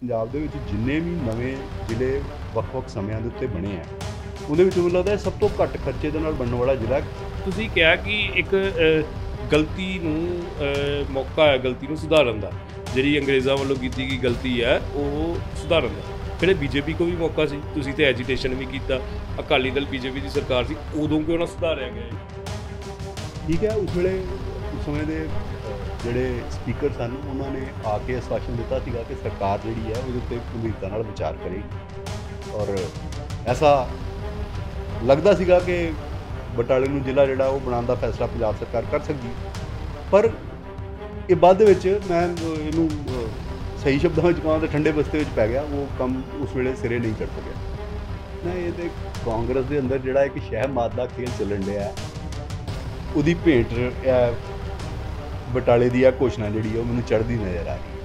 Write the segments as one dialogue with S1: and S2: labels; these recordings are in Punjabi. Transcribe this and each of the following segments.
S1: ਪੰਜਾਬ ਦੇ ਵਿੱਚ ਜਿੰਨੇ ਵੀ ਨਵੇਂ ਜ਼ਿਲ੍ਹੇ ਵੱਖ-ਵੱਖ ਸਮਿਆਂ ਦੇ ਉੱਤੇ ਬਣੇ ਆ ਉਹਦੇ ਵਿੱਚ ਮੈਨੂੰ ਲੱਗਦਾ ਸਭ ਤੋਂ ਘੱਟ ਖਰਚੇ ਦੇ ਨਾਲ ਬਣਨ ਵਾਲਾ ਜ਼ਿਲ੍ਹਾ ਤੁਸੀਂ ਕਿਹਾ
S2: ਕਿ ਇੱਕ ਗਲਤੀ ਨੂੰ ਮੌਕਾ ਹੈ ਗਲਤੀ ਨੂੰ ਸੁਧਾਰਨ ਦਾ ਜਿਹੜੀ ਅੰਗਰੇਜ਼ਾਂ ਵੱਲੋਂ ਕੀਤੀ ਗਈ ਗਲਤੀ ਹੈ ਉਹ ਸੁਧਾਰਨ ਦਾ ਫਿਰ ਬੀਜੇਪੀ ਕੋ ਵੀ ਮੌਕਾ ਸੀ ਤੁਸੀਂ ਤੇ ਐਜੀਟੇਸ਼ਨ ਵੀ ਕੀਤਾ ਅਕਾਲੀ ਦਲ ਬੀਜੇਪੀ ਦੀ ਸਰਕਾਰ ਸੀ ਉਦੋਂ ਕਿਉਂ ਨਾ ਸੁਧਾਰਿਆ ਗਿਆ
S1: ਠੀਕ ਹੈ ਉਸ ਵੇਲੇ ਉਸ ਸਮੇਂ ਦੇ ਜਿਹੜੇ ਸਪੀਕਰ ਸਨ ਉਹਨਾਂ ਨੇ ਆ ਕੇ ਆਸ਼ਵਾਸਨ ਦਿੱਤਾ ਸੀਗਾ ਕਿ ਸਰਕਾਰ ਜਿਹੜੀ ਹੈ ਉਹਦੇ ਉੱਤੇ ਗੰਭੀਰਤਾ ਨਾਲ ਵਿਚਾਰ ਕਰੇਗੀ ਔਰ ਐਸਾ ਲੱਗਦਾ ਸੀਗਾ ਕਿ ਬਟਾਲੇ ਨੂੰ ਜ਼ਿਲ੍ਹਾ ਜਿਹੜਾ ਉਹ ਬਣਾਉਣ ਦਾ ਫੈਸਲਾ ਪੰਜਾਬ ਸਰਕਾਰ ਕਰ ਸਕਦੀ ਪਰ ਇਹ ਬਾਅਦ ਵਿੱਚ ਮੈਂ ਇਹਨੂੰ ਸਹੀ ਸ਼ਬਦਾਂ ਵਿੱਚ ਕਹਾਂ ਤਾਂ ਠੰਡੇ ਬਸਤੇ ਵਿੱਚ ਪੈ ਗਿਆ ਉਹ ਕੰਮ ਉਸ ਵੇਲੇ ਸਿਰੇ ਨਹੀਂ ਚੜ ਸਕਿਆ ਨਹੀਂ ਇਹ ਤੇ ਕਾਂਗਰਸ ਦੇ ਅੰਦਰ ਜਿਹੜਾ ਇੱਕ ਸ਼ਹਿ ਦਾ ਖੇਲ ਚੱਲਣ ਰਿਹਾ ਉਹਦੀ ਭੇਂਟ ਬਟਾਲੇ ਦੀ ਆ ਘੋਸ਼ਣਾ ਜਿਹੜੀ ਉਹ ਮੈਨੂੰ ਚੜ੍ਹਦੀ ਨਜ਼ਰ ਆ ਰਹੀ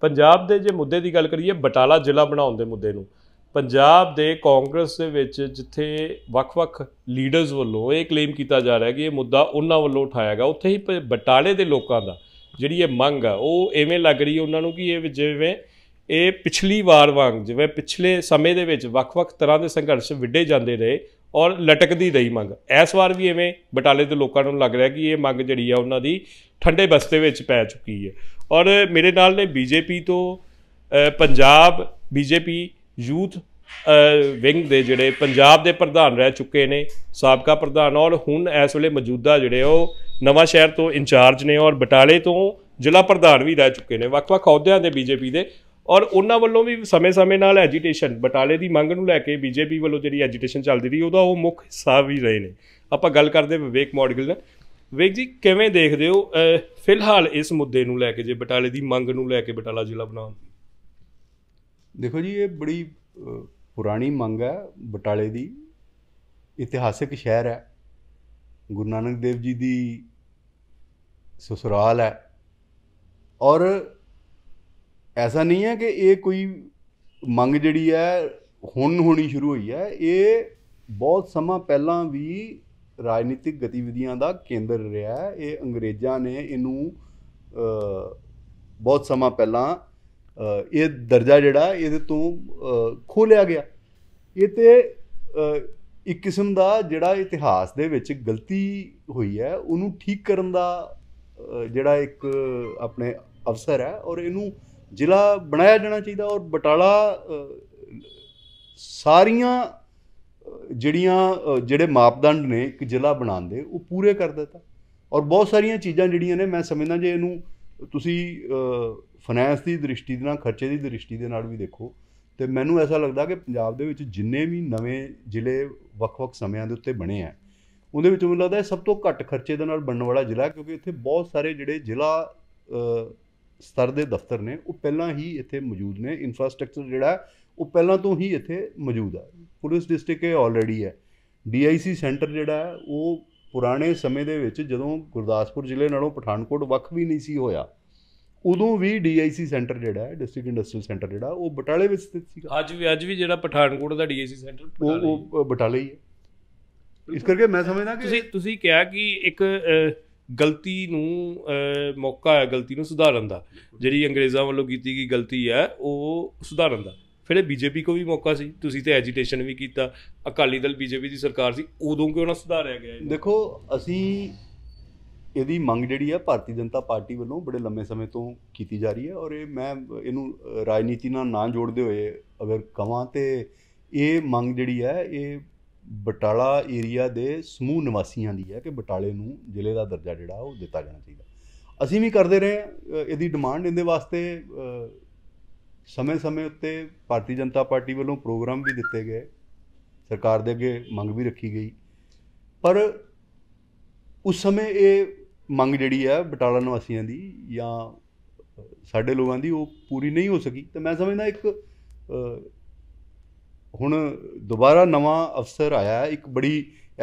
S2: ਪੰਜਾਬ ਦੇ ਜੇ ਮੁੱਦੇ ਦੀ ਗੱਲ ਕਰੀਏ ਬਟਾਲਾ ਜ਼ਿਲ੍ਹਾ ਬਣਾਉਣ ਦੇ ਮੁੱਦੇ ਨੂੰ ਪੰਜਾਬ ਦੇ ਕਾਂਗਰਸ ਦੇ ਵਿੱਚ ਜਿੱਥੇ ਵੱਖ-ਵੱਖ ਲੀਡਰਸ ਵੱਲੋਂ ਇਹ ਕਲੇਮ ਕੀਤਾ ਜਾ ਰਿਹਾ ਹੈ ਕਿ ਇਹ ਮੁੱਦਾ ਉਹਨਾਂ ਵੱਲੋਂ ਉਠਾਇਆ ਗਿਆ ਉੱਥੇ ਹੀ ਬਟਾਲੇ ਦੇ ਲੋਕਾਂ ਦਾ ਜਿਹੜੀ ਇਹ ਮੰਗ ਆ ਉਹ ਐਵੇਂ ਲੱਗ ਰਹੀ ਉਹਨਾਂ ਨੂੰ ਕਿ ਇਹ ਜਿਵੇਂ ਇਹ ਪਿਛਲੀ ਵਾਰ ਵਾਂਗ ਜਿਵੇਂ ਪਿਛਲੇ ਸਮੇਂ ਦੇ ਵਿੱਚ ਵੱਖ-ਵੱਖ ਤਰ੍ਹਾਂ ਦੇ ਸੰਘਰਸ਼ ਵਿੱਢੇ ਜਾਂਦੇ ਰਹੇ ਔਰ ਲਟਕਦੀ ਰਹੀ ਮੰਗ ਇਸ ਵਾਰ ਵੀ ਐਵੇਂ ਬਟਾਲੇ ਦੇ ਲੋਕਾਂ ਨੂੰ ਲੱਗ ਰਿਹਾ ਕਿ ਇਹ ਮੰਗ ਜਿਹੜੀ ਆ ਉਹਨਾਂ ਦੀ ਠੰਡੇ ਬਸਤੇ ਵਿੱਚ ਪੈ ਚੁੱਕੀ ਹੈ ਔਰ ਮੇਰੇ ਨਾਲ ਨੇ ਬੀਜੇਪੀ ਤੋਂ ਪੰਜਾਬ ਬੀਜੇਪੀ ਯੂਥ ਵਿੰਗ ਦੇ ਜਿਹੜੇ ਪੰਜਾਬ ਦੇ ਪ੍ਰਧਾਨ ਰਹਿ ਚੁੱਕੇ ਨੇ ਸਾਬਕਾ ਪ੍ਰਧਾਨ ਔਰ ਹੁਣ ਇਸ ਵੇਲੇ ਮੌਜੂਦਾ ਜਿਹੜੇ ਉਹ ਨਵਾਂ ਸ਼ਹਿਰ ਤੋਂ ਇੰਚਾਰਜ ਨੇ ਔਰ ਬਟਾਲੇ ਤੋਂ ਜ਼ਿਲ੍ਹਾ ਪ੍ਰਧਾਨ ਵੀ ਰਹਿ ਚੁੱਕੇ ਨੇ ਵੱਖ-ਵੱਖ ਅਹੁਦਿਆਂ ਦੇ ਬੀਜੇਪੀ ਦੇ ਔਰ ਉਹਨਾਂ ਵੱਲੋਂ ਵੀ ਸਮੇਂ-ਸਮੇਂ ਨਾਲ ਐਜੀਟੇਸ਼ਨ ਬਟਾਲੇ ਦੀ ਮੰਗ ਨੂੰ ਲੈ ਕੇ ਬੀਜੇਪੀ ਵੱਲੋਂ ਜਿਹੜੀ ਐਜੀਟੇਸ਼ਨ ਚੱਲਦੀ ਰਹੀ ਉਹਦਾ ਉਹ ਮੁੱਖ ਹਿੱਸਾ ਵੀ ਰਹੇ ਨੇ ਆਪਾਂ ਗੱਲ ਕਰਦੇ ਵਿਵੇਕ ਮੌਡਗਲ ਨਾਲ ਵਿਵੇਕ ਜੀ ਕਿਵੇਂ ਦੇਖਦੇ ਹੋ ਫਿਲਹਾਲ ਇਸ ਮੁੱਦੇ ਨੂੰ ਲੈ ਕੇ ਜੇ ਬਟਾਲੇ ਦੀ ਮੰਗ ਨੂੰ ਲੈ ਕੇ ਬਟਾਲਾ ਜ਼ਿਲ੍ਹਾ ਬਣਾਉਣ
S1: ਦੇਖੋ ਜੀ ਇਹ ਬੜੀ ਪੁਰਾਣੀ ਮੰਗ ਹੈ ਬਟਾਲੇ ਦੀ ਇਤਿਹਾਸਿਕ ਸ਼ਹਿਰ ਹੈ ਗੁਰੂ ਨਾਨਕ ਦੇਵ ਜੀ ਦੀ ਸਸੁਰਾਲ ਹੈ ਔਰ ਐਸਾ ਨਹੀਂ ਹੈ ਕਿ ਇਹ ਕੋਈ ਮੰਗ ਜਿਹੜੀ ਹੈ ਹੁਣ ਹੋਣੀ ਸ਼ੁਰੂ ਹੋਈ ਹੈ ਇਹ ਬਹੁਤ ਸਮਾਂ ਪਹਿਲਾਂ ਵੀ ਰਾਜਨੀਤਿਕ ਗਤੀਵਿਧੀਆਂ ਦਾ ਕੇਂਦਰ ਰਿਹਾ ਹੈ ਇਹ ਅੰਗਰੇਜ਼ਾਂ ਨੇ ਇਹਨੂੰ ਬਹੁਤ ਸਮਾਂ ਪਹਿਲਾਂ ਇਹ ਦਰਜਾ ਜਿਹੜਾ ਇਹਦੇ ਤੋਂ ਖੋਲਿਆ ਗਿਆ ਇਹ ਤੇ ਇੱਕ ਕਿਸਮ ਦਾ ਜਿਹੜਾ ਇਤਿਹਾਸ ਦੇ ਵਿੱਚ ਗਲਤੀ ਹੋਈ ਹੈ ਉਹਨੂੰ ਠੀਕ ਕਰਨ ਦਾ ਜਿਹੜਾ ਇੱਕ ਆਪਣੇ ਅਵਸਰ ਹੈ ਔਰ ਇਹਨੂੰ ਜ਼ਿਲ੍ਹਾ ਬਣਾਇਆ ਜਾਣਾ ਚਾਹੀਦਾ ਔਰ ਬਟਾਲਾ ਸਾਰੀਆਂ ਜਿਹੜੀਆਂ ਜਿਹੜੇ ਮਾਪਦੰਡ ਨੇ ਇੱਕ ਜ਼ਿਲ੍ਹਾ ਬਣਾਉਣ ਦੇ ਉਹ ਪੂਰੇ ਕਰ ਦਿੱਤਾ ਔਰ ਬਹੁਤ ਸਾਰੀਆਂ ਚੀਜ਼ਾਂ ਜਿਹੜੀਆਂ ਨੇ ਮੈਂ ਸਮਝਦਾ ਜੇ ਇਹਨੂੰ ਤੁਸੀਂ ਫਾਈਨੈਂਸ ਦੀ ਦ੍ਰਿਸ਼ਟੀ ਦੇ ਨਾਲ ਖਰਚੇ ਦੀ ਦ੍ਰਿਸ਼ਟੀ ਦੇ ਨਾਲ ਵੀ ਦੇਖੋ ਤੇ ਮੈਨੂੰ ਐਸਾ ਲੱਗਦਾ ਕਿ ਪੰਜਾਬ ਦੇ ਵਿੱਚ ਜਿੰਨੇ ਵੀ ਨਵੇਂ ਜ਼ਿਲ੍ਹੇ ਵੱਖ-ਵੱਖ ਸਮਿਆਂ ਦੇ ਉੱਤੇ ਬਣੇ ਆ ਉਹਦੇ ਵਿੱਚ ਮੈਨੂੰ ਲੱਗਦਾ ਸਭ ਤੋਂ ਘੱਟ ਖਰਚੇ ਦੇ ਨਾਲ ਬਣਨ ਵਾਲਾ ਜ਼ਿਲ੍ਹਾ ਕਿਉਂਕਿ ਇੱਥੇ ਬਹੁਤ ਸਾਰੇ ਜਿਹੜੇ ਜ਼ਿਲ੍ਹਾ ਸਤਰ ਦੇ ਦਫ਼ਤਰ ਨੇ ਉਹ ਪਹਿਲਾਂ ਹੀ ਇੱਥੇ ਮੌਜੂਦ ਨੇ ਇਨਫਰਾਸਟ੍ਰਕਚਰ ਜਿਹੜਾ ਉਹ ਪਹਿਲਾਂ ਤੋਂ ਹੀ ਇੱਥੇ ਮੌਜੂਦ ਹੈ ਪੁਲਿਸ ਡਿਸਟ੍ਰਿਕਟ ਇਹ ਆਲਰੇਡੀ ਹੈ ਡੀਆਈਸੀ ਸੈਂਟਰ ਜਿਹੜਾ ਉਹ ਪੁਰਾਣੇ ਸਮੇਂ ਦੇ ਵਿੱਚ ਜਦੋਂ ਗੁਰਦਾਸਪੁਰ ਜ਼ਿਲ੍ਹੇ ਨਾਲੋਂ ਪਠਾਨਕੋਟ ਵੱਖ ਵੀ ਨਹੀਂ ਸੀ ਹੋਇਆ ਉਦੋਂ ਵੀ ਡੀਆਈਸੀ ਸੈਂਟਰ ਜਿਹੜਾ ਹੈ ਡਿਸਟ੍ਰਿਕਟ ਇੰਡਸਟਰੀਅਲ ਸੈਂਟਰ ਜਿਹੜਾ ਉਹ ਬਟਾਲੇ ਵਿੱਚ ਸਥਿਤ ਸੀ
S2: ਅੱਜ ਵੀ ਅੱਜ ਵੀ ਜਿਹੜਾ ਪਠਾਨਕੋਟ ਦਾ ਡੀਆਈਸੀ ਸੈਂਟਰ ਉਹ
S1: ਉਹ ਬਟਾਲੇ ਹੀ ਹੈ ਇਸ ਕਰਕੇ ਮੈਂ ਸਮਝਦਾ ਕਿ
S2: ਤੁਸੀਂ ਤੁਸੀਂ ਕਿਹਾ ਕਿ ਇੱਕ ਗਲਤੀ ਨੂੰ ਮੌਕਾ ਹੈ ਗਲਤੀ ਨੂੰ ਸੁਧਾਰਨ ਦਾ ਜਿਹੜੀ ਅੰਗਰੇਜ਼ਾਂ ਵੱਲੋਂ ਕੀਤੀ ਗਈ ਗਲਤੀ ਹੈ ਉਹ ਸੁਧਾਰਨ ਦਾ ਫਿਰ ਇਹ ਬੀਜੇਪੀ ਕੋ ਵੀ ਮੌਕਾ ਸੀ ਤੁਸੀਂ ਤੇ ਐਜੀਟੇਸ਼ਨ ਵੀ ਕੀਤਾ ਅਕਾਲੀ ਦਲ ਬੀਜੇਪੀ ਦੀ ਸਰਕਾਰ ਸੀ ਉਦੋਂ ਕਿਉਂ ਨਾ ਸੁਧਾਰਿਆ ਗਿਆ ਦੇਖੋ
S1: ਅਸੀਂ ਇਹਦੀ ਮੰਗ ਜਿਹੜੀ ਹੈ ਭਾਰਤੀ ਜਨਤਾ ਪਾਰਟੀ ਵੱਲੋਂ ਬੜੇ ਲੰਮੇ ਸਮੇਂ ਤੋਂ ਕੀਤੀ ਜਾ ਰਹੀ ਹੈ ਔਰ ਇਹ ਮੈਂ ਇਹਨੂੰ ਰਾਜਨੀਤੀ ਨਾਲ ਨਾ ਜੋੜਦੇ ਹੋਏ ਅਗਰ ਕਵਾਂ ਤੇ ਇਹ ਮੰਗ ਜਿਹੜੀ ਹੈ ਇਹ ਬਟਾਲਾ ਏਰੀਆ ਦੇ ਸਮੂਹ ਨਿਵਾਸੀਆਂ ਦੀ ਹੈ ਕਿ ਬਟਾਲੇ ਨੂੰ ਜ਼ਿਲ੍ਹੇ ਦਾ ਦਰਜਾ ਜਿਹੜਾ ਉਹ ਦਿੱਤਾ ਜਾਣਾ ਚਾਹੀਦਾ ਅਸੀਂ ਵੀ ਕਰਦੇ ਰਹੇ ਇਹਦੀ ਡਿਮਾਂਡ ਇਹਦੇ ਵਾਸਤੇ ਸਮੇਂ-ਸਮੇਂ ਉੱਤੇ ਭਾਰਤੀ ਜਨਤਾ ਪਾਰਟੀ ਵੱਲੋਂ ਪ੍ਰੋਗਰਾਮ ਵੀ ਦਿੱਤੇ ਗਏ ਸਰਕਾਰ ਦੇ ਅੱਗੇ ਮੰਗ ਵੀ ਰੱਖੀ ਗਈ ਪਰ ਉਸ ਸਮੇਂ ਇਹ ਮੰਗ ਜਿਹੜੀ ਹੈ ਬਟਾਲਾ ਨਿਵਾਸੀਆਂ ਦੀ ਜਾਂ ਸਾਡੇ ਲੋਕਾਂ ਦੀ ਉਹ ਪੂਰੀ ਨਹੀਂ ਹੋ ਸਕੀ ਤੇ ਮੈਂ ਸਮਝਦਾ ਇੱਕ ਹੁਣ ਦੁਬਾਰਾ ਨਵਾਂ ਅਫਸਰ ਆਇਆ ਇੱਕ ਬੜੀ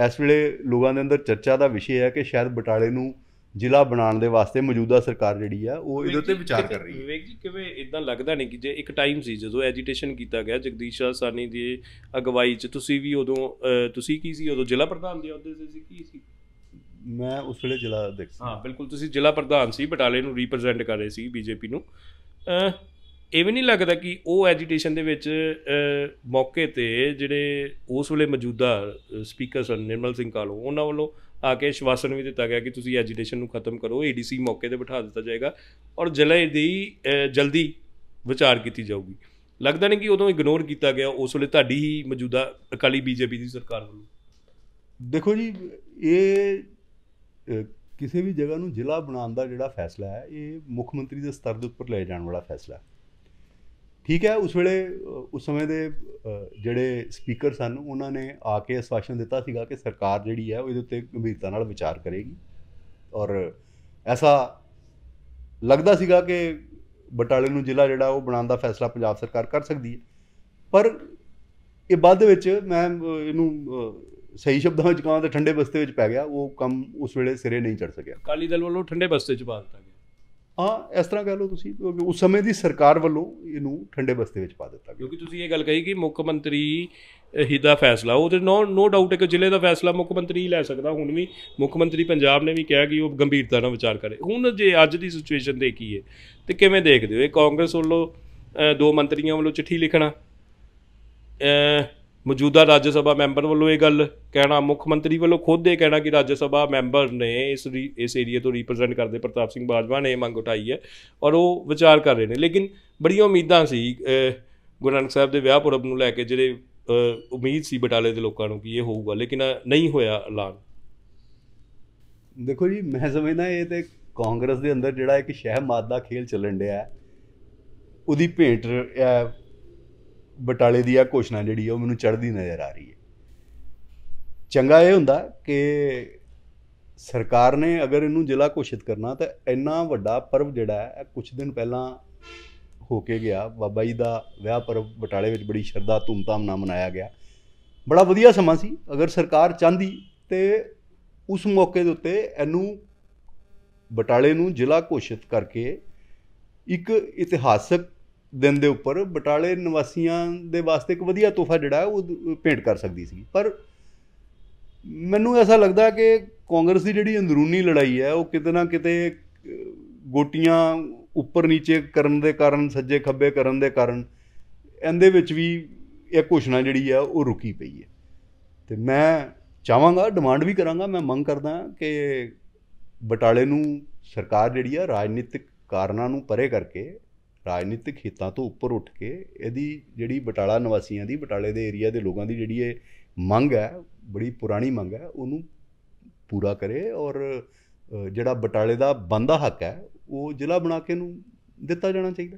S1: ਇਸ ਵੇਲੇ ਲੋਕਾਂ ਦੇ ਅੰਦਰ ਚਰਚਾ ਦਾ ਵਿਸ਼ੇ ਹੈ ਕਿ ਸ਼ਾਇਦ ਬਟਾਲੇ ਨੂੰ ਜ਼ਿਲ੍ਹਾ ਬਣਾਉਣ ਦੇ ਵਾਸਤੇ ਮੌਜੂਦਾ ਸਰਕਾਰ ਜਿਹੜੀ ਆ ਉਹ ਇਹਦੇ ਉੱਤੇ ਵਿਚਾਰ ਕਰ ਰਹੀ
S2: ਹੈ ਵਿਵੇਕ ਜੀ ਕਿਵੇਂ ਇਦਾਂ ਲੱਗਦਾ ਨਹੀਂ ਕਿ ਜੇ ਇੱਕ ਟਾਈਮ ਸੀ ਜਦੋਂ ਐਜੀਟੇਸ਼ਨ ਕੀਤਾ ਗਿਆ ਜਗਦੀਸ਼ਾ ਸਾਨੀ ਦੀ ਅਗਵਾਈ 'ਚ ਤੁਸੀਂ ਵੀ ਉਦੋਂ ਤੁਸੀਂ ਕੀ ਸੀ ਉਦੋਂ ਜ਼ਿਲ੍ਹਾ ਪ੍ਰਧਾਨ ਦੇ ਅਹੁਦੇ 'ਤੇ ਸੀ ਕੀ ਸੀ
S1: ਮੈਂ ਉਸ ਵੇਲੇ ਜ਼ਿਲ੍ਹਾ ਅਧਿਕਾਰੀ ਹਾਂ ਬਿਲਕੁਲ ਤੁਸੀਂ
S2: ਜ਼ਿਲ੍ਹਾ ਪ੍ਰਧਾਨ ਸੀ ਬਟਾਲੇ ਨੂੰ ਰਿਪਰੈਜ਼ੈਂਟ ਕਰ ਰਹੇ ਸੀ ਬੀਜੇਪੀ ਨੂੰ ਇਹ ਵੀ ਨਹੀਂ ਲੱਗਦਾ ਕਿ ਉਹ ਐਜੀਟੇਸ਼ਨ ਦੇ ਵਿੱਚ ਮੌਕੇ ਤੇ ਜਿਹੜੇ ਉਸ ਵੇਲੇ ਮੌਜੂਦਾ ਸਪੀਕਰ ਸਨ ਨਿਰਮਲ ਸਿੰਘ ਕਾਲੋ ਉਹਨਾਂ ਵੱਲੋਂ ਆ ਕੇ ਸ਼ਵਾਸਨ ਵੀ ਦਿੱਤਾ ਗਿਆ ਕਿ ਤੁਸੀਂ ਐਜੀਟੇਸ਼ਨ ਨੂੰ ਖਤਮ ਕਰੋ ਏਡੀਸੀ ਮੌਕੇ ਤੇ ਬਿਠਾ ਦਿੱਤਾ ਜਾਏਗਾ ਔਰ ਜਲੇ ਦੀ ਜਲਦੀ ਵਿਚਾਰ ਕੀਤੀ ਜਾਊਗੀ ਲੱਗਦਾ ਨਹੀਂ ਕਿ ਉਦੋਂ ਇਗਨੋਰ ਕੀਤਾ ਗਿਆ ਉਸ ਵੇਲੇ ਤੁਹਾਡੀ ਹੀ ਮੌਜੂਦਾ ਅਕਾਲੀ ਬੀਜੇਪੀ ਦੀ ਸਰਕਾਰ ਵੱਲੋਂ
S1: ਦੇਖੋ ਜੀ ਇਹ ਕਿਸੇ ਵੀ ਜਗ੍ਹਾ ਨੂੰ ਜ਼ਿਲ੍ਹਾ ਬਣਾਉਣ ਦਾ ਜਿਹੜਾ ਫੈਸਲਾ ਹੈ ਇਹ ਮੁੱਖ ਮੰਤਰੀ ਦੇ ਸਤਰ ਦੇ ਉੱਪਰ ਲੈ ਜਾਣ ਵਾਲਾ ਫੈਸਲਾ ਹੈ ਠੀਕ ਹੈ ਉਸ ਵੇਲੇ ਉਸ ਸਮੇਂ ਦੇ ਜਿਹੜੇ ਸਪੀਕਰ ਸਨ ਉਹਨਾਂ ਨੇ ਆ ਕੇ ਅਸਵਾਸ਼ਨ ਦਿੱਤਾ ਸੀਗਾ ਕਿ ਸਰਕਾਰ ਜਿਹੜੀ ਹੈ ਉਹ ਇਹਦੇ ਉੱਤੇ ਗੰਭੀਰਤਾ ਨਾਲ ਵਿਚਾਰ ਕਰੇਗੀ ਔਰ ਐਸਾ ਲੱਗਦਾ ਸੀਗਾ ਕਿ ਬਟਾਲੇ ਨੂੰ ਜ਼ਿਲ੍ਹਾ ਜਿਹੜਾ ਉਹ ਬਣਾਉਣ ਦਾ ਫੈਸਲਾ ਪੰਜਾਬ ਸਰਕਾਰ ਕਰ ਸਕਦੀ ਹੈ ਪਰ ਇਹ ਬਾਅਦ ਵਿੱਚ ਮੈਂ ਇਹਨੂੰ ਸਹੀ ਸ਼ਬਦਾਂ ਵਿੱਚ ਕਹਾਂ ਤਾਂ ਠੰਡੇ ਬਸਤੇ ਵਿੱਚ ਪੈ ਗਿਆ ਉਹ ਕੰਮ ਉਸ ਵੇਲੇ ਸਿਰੇ ਨਹੀਂ ਚੜ ਸਕਿਆ
S2: ਕਾਲੀ ਦਲ ਵੱਲੋਂ ਠੰਡੇ ਬਸਤੇ 'ਚ ਪਾ ਦਿੱਤਾ ਗਿਆ
S1: ਆ ਇਸ ਤਰ੍ਹਾਂ ਕਹ ਲਓ ਤੁਸੀਂ ਉਸ ਸਮੇਂ ਦੀ ਸਰਕਾਰ ਵੱਲੋਂ ਇਹਨੂੰ ਠੰਡੇ ਬਸਤੇ ਵਿੱਚ ਪਾ ਦਿੱਤਾ
S2: ਕਿਉਂਕਿ ਤੁਸੀਂ ਇਹ ਗੱਲ ਕਹੀ ਕਿ ਮੁੱਖ ਮੰਤਰੀ ਹੀ ਦਾ ਫੈਸਲਾ ਉਹ ਤੇ ਨੋ ਨੋ ਡਾਊਟ ਹੈ ਕਿ ਜ਼ਿਲ੍ਹੇ ਦਾ ਫੈਸਲਾ ਮੁੱਖ ਮੰਤਰੀ ਲੈ ਸਕਦਾ ਹੁਣ ਵੀ ਮੁੱਖ ਮੰਤਰੀ ਪੰਜਾਬ ਨੇ ਵੀ ਕਿਹਾ ਕਿ ਉਹ ਗੰਭੀਰਤਾ ਨਾਲ ਵਿਚਾਰ ਕਰੇ ਹੁਣ ਜੇ ਅੱਜ ਦੀ ਸਿਚੁਏਸ਼ਨ ਦੇਖੀਏ ਤੇ ਕਿਵੇਂ ਦੇਖਦੇ ਹੋ ਇਹ ਕਾਂਗਰਸ ਵੱਲੋਂ ਦੋ ਮੰਤਰੀਆਂ ਵੱਲੋਂ ਚਿੱਠੀ ਲਿਖਣਾ ਮੌਜੂਦਾ ਰਾਜ ਸਭਾ ਮੈਂਬਰ ਵੱਲੋਂ ਇਹ ਗੱਲ ਕਹਿਣਾ ਮੁੱਖ ਮੰਤਰੀ ਵੱਲੋਂ ਖੁਦ ਇਹ ਕਹਿਣਾ ਕਿ ਰਾਜ ਸਭਾ ਮੈਂਬਰ ਨੇ ਇਸ ਇਸ ਏਰੀਆ ਤੋਂ ਰਿਪਰੈਜ਼ੈਂਟ ਕਰਦੇ ਪ੍ਰਤਾਪ ਸਿੰਘ ਬਾਜਵਾ ਨੇ ਮੰਗ ਉਠਾਈ ਹੈ ਔਰ ਉਹ ਵਿਚਾਰ ਕਰ ਰਹੇ ਨੇ ਲੇਕਿਨ ਬੜੀਆਂ ਉਮੀਦਾਂ ਸੀ ਗੁਰੂ ਨਾਨਕ ਸਾਹਿਬ ਦੇ ਵਿਆਹ ਪੁਰਬ ਨੂੰ ਲੈ ਕੇ ਜਿਹੜੇ ਉਮੀਦ ਸੀ ਬਟਾਲੇ ਦੇ ਲੋਕਾਂ ਨੂੰ ਕਿ ਇਹ ਹੋਊਗਾ ਲੇਕਿਨ ਨਹੀਂ ਹੋਇਆ ਐਲਾਨ
S1: ਦੇਖੋ ਜੀ ਮੈਂ ਸਮਝਦਾ ਇਹ ਤੇ ਕਾਂਗਰਸ ਦੇ ਅੰਦਰ ਜਿਹੜਾ ਇੱਕ ਸ਼ਹਿ ਮਾਦਾ ਖੇਲ ਚੱਲਣ ਡਿਆ ਉਹਦੀ ਭੇਂਟ ਬਟਾਲੇ ਦੀ ਆ ਘੋਸ਼ਣਾ ਜਿਹੜੀ ਆ ਉਹ ਮੈਨੂੰ ਚੜ੍ਹਦੀ ਨਜ਼ਰ ਆ ਰਹੀ ਹੈ ਚੰਗਾ ਇਹ ਹੁੰਦਾ ਕਿ ਸਰਕਾਰ ਨੇ ਅਗਰ ਇਹਨੂੰ ਜ਼ਿਲ੍ਹਾ ਘੋਸ਼ਿਤ ਕਰਨਾ ਤਾਂ ਇੰਨਾ ਵੱਡਾ ਪਰਵ ਜਿਹੜਾ ਹੈ ਕੁਝ ਦਿਨ ਪਹਿਲਾਂ ਹੋ ਕੇ ਗਿਆ ਬਾਬਾ ਜੀ ਦਾ ਵਿਆਹ ਪਰਵ ਬਟਾਲੇ ਵਿੱਚ ਬੜੀ ਸ਼ਰਧਾ ਧੂਮਧਾਮ ਨਾਲ ਮਨਾਇਆ ਗਿਆ ਬੜਾ ਵਧੀਆ ਸਮਾਂ ਸੀ ਅਗਰ ਸਰਕਾਰ ਚਾਹਦੀ ਤੇ ਉਸ ਮੌਕੇ ਦੇ ਉੱਤੇ ਇਹਨੂੰ ਬਟਾਲੇ ਨੂੰ ਜ਼ਿਲ੍ਹਾ ਘੋਸ਼ਿਤ ਕਰਕੇ ਇੱਕ ਇਤਿਹਾਸਕ ਦਿਨ ਦੇ ਉੱਪਰ ਬਟਾਲੇ ਨਿਵਾਸੀਆਂ ਦੇ ਵਾਸਤੇ ਇੱਕ ਵਧੀਆ ਤੋਹਫਾ ਜਿਹੜਾ ਉਹ ਪੇਂਟ ਕਰ ਸਕਦੀ ਸੀ ਪਰ ਮੈਨੂੰ ਐਸਾ ਲੱਗਦਾ ਕਿ ਕਾਂਗਰਸ ਦੀ ਜਿਹੜੀ ਅੰਦਰੂਨੀ ਲੜਾਈ ਹੈ ਉਹ ਕਿਤੇ ਨਾ ਕਿਤੇ ਗੋਟੀਆਂ ਉੱਪਰ ਨੀਚੇ ਕਰਨ ਦੇ ਕਾਰਨ ਸੱਜੇ ਖੱਬੇ ਕਰਨ ਦੇ ਕਾਰਨ ਇਹਦੇ ਵਿੱਚ ਵੀ ਇਹ ਘੋਸ਼ਣਾ ਜਿਹੜੀ ਆ ਉਹ ਰੁਕੀ ਪਈ ਹੈ ਤੇ ਮੈਂ ਚਾਹਾਂਗਾ ਡਿਮਾਂਡ ਵੀ ਕਰਾਂਗਾ ਮੈਂ ਮੰਗ ਕਰਦਾ ਕਿ ਬਟਾਲੇ ਨੂੰ ਸਰਕਾਰ ਜਿਹੜੀ ਆ ਰਾਜਨੀਤਿਕ ਕਾਰਨਾਂ ਨੂੰ ਪਰੇ ਕਰਕੇ ਰਾਜਨੀਤਿਕ ਹਿੱਤਾਂ ਤੋਂ ਉੱਪਰ ਉੱਠ ਕੇ ਇਹਦੀ ਜਿਹੜੀ ਬਟਾਲਾ ਨਿਵਾਸੀਆਂ ਦੀ ਬਟਾਲੇ ਦੇ ਏਰੀਆ ਦੇ ਲੋਕਾਂ ਦੀ ਜਿਹੜੀ ਇਹ ਮੰਗ ਹੈ ਬੜੀ ਪੁਰਾਣੀ ਮੰਗ ਹੈ ਉਹਨੂੰ ਪੂਰਾ ਕਰੇ ਔਰ ਜਿਹੜਾ ਬਟਾਲੇ ਦਾ ਬੰਦਾ ਹੱਕ ਹੈ ਉਹ ਜ਼ਿਲ੍ਹਾ ਬਣਾ ਕੇ ਨੂੰ ਦਿੱਤਾ ਜਾਣਾ ਚਾਹੀਦਾ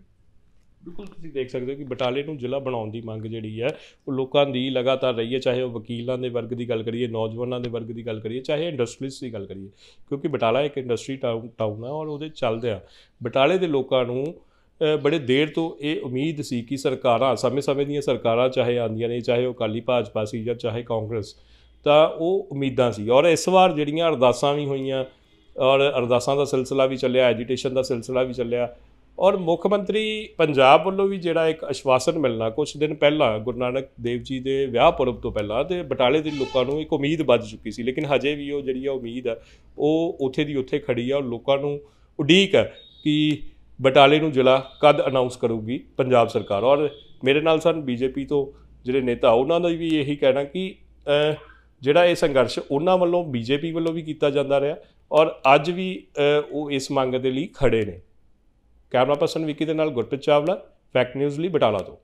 S2: ਬਿਲਕੁਲ ਤੁਸੀਂ ਦੇਖ ਸਕਦੇ ਹੋ ਕਿ ਬਟਾਲੇ ਨੂੰ ਜ਼ਿਲ੍ਹਾ ਬਣਾਉਣ ਦੀ ਮੰਗ ਜਿਹੜੀ ਹੈ ਉਹ ਲੋਕਾਂ ਦੀ ਲਗਾਤਾਰ ਰਹੀ ਹੈ ਚਾਹੇ ਉਹ ਵਕੀਲਾਂ ਦੇ ਵਰਗ ਦੀ ਗੱਲ ਕਰੀਏ ਨੌਜਵਾਨਾਂ ਦੇ ਵਰਗ ਦੀ ਗੱਲ ਕਰੀਏ ਚਾਹੇ ਇੰਡਸਟਰੀਸ ਦੀ ਗੱਲ ਕਰੀਏ ਕਿਉਂਕਿ ਬਟਾਲਾ ਇੱਕ ਇੰਡਸਟਰੀ ਟਾਊਨ ਹੈ ਔਰ ਉਹਦੇ ਚੱਲਦੇ ਆ ਬਟਾਲੇ ਦੇ ਲੋਕਾਂ ਨੂੰ ਬੜੇ ਦੇਰ ਤੋਂ ਇਹ ਉਮੀਦ ਸੀ ਕਿ ਸਰਕਾਰਾਂ ਸਮੇਂ-ਸਮੇਂ ਦੀਆਂ ਸਰਕਾਰਾਂ ਚਾਹੇ ਆਂਦੀਆਂ ਨੇ ਚਾਹੇ ਉਹ ਕਾਲੀ ਭਾਜਪਾ ਸੀ ਜਾਂ ਚਾਹੇ ਕਾਂਗਰਸ ਤਾਂ ਉਹ ਉਮੀਦਾਂ ਸੀ ਔਰ ਇਸ ਵਾਰ ਜਿਹੜੀਆਂ ਅਰਦਾਸਾਂ ਵੀ ਹੋਈਆਂ ਔਰ ਅਰਦਾਸਾਂ ਦਾ ਸਿਲਸਿਲਾ ਵੀ ਚੱਲਿਆ ਐਜੀਟੇਸ਼ਨ ਦਾ ਸਿਲਸਿਲਾ ਵੀ ਚੱਲਿਆ ਔਰ ਮੁੱਖ ਮੰਤਰੀ ਪੰਜਾਬ ਵੱਲੋਂ ਵੀ ਜਿਹੜਾ ਇੱਕ ਅਸ਼ਵਾਸਨ ਮਿਲਣਾ ਕੁਝ ਦਿਨ ਪਹਿਲਾਂ ਗੁਰੂ ਨਾਨਕ ਦੇਵ ਜੀ ਦੇ ਵਿਆਹ ਪੁਰਬ ਤੋਂ ਪਹਿਲਾਂ ਤੇ ਬਟਾਲੇ ਦੇ ਲੋਕਾਂ ਨੂੰ ਇੱਕ ਉਮੀਦ ਵੱਜ ਚੁੱਕੀ ਸੀ ਲੇਕਿਨ ਹਜੇ ਵੀ ਉਹ ਜਿਹੜੀ ਆ ਉਮੀਦ ਆ ਉਹ ਉੱਥੇ ਦੀ ਉੱਥੇ ਖੜੀ ਆ ਔਰ ਲੋਕਾਂ ਨੂੰ ਉਡੀਕ ਆ ਕਿ ਬਟਾਲੇ ਨੂੰ ਜ਼ਿਲ੍ਹਾ ਕਦ ਅਨਾਉਂਸ ਕਰੂਗੀ ਪੰਜਾਬ ਸਰਕਾਰ ਔਰ ਮੇਰੇ ਨਾਲ ਸਨ ਬੀਜੇਪੀ ਤੋਂ ਜਿਹੜੇ ਨੇਤਾ ਉਹਨਾਂ ਦਾ ਵੀ ਇਹੀ ਕਹਿਣਾ ਕਿ ਜਿਹੜਾ ਇਹ ਸੰਘਰਸ਼ ਉਹਨਾਂ ਵੱਲੋਂ ਬੀਜੇਪੀ ਵੱਲੋਂ ਵੀ ਕੀਤਾ ਜਾਂਦਾ ਰਿਹਾ ਔਰ ਅੱਜ ਵੀ ਉਹ ਇਸ ਮੰਗ ਦੇ ਲਈ ਖੜੇ ਨੇ ਕੈਮਰਾ ਪਰਸਨ ਵਿੱਕੀ ਦੇ ਨਾਲ ਗੁਰਪ੍ਰੀਤ ਚਾਵਲਾ ਫੈਕਟ ਨਿਊਜ਼ ਲਈ ਬਟਾਲਾ ਤੋਂ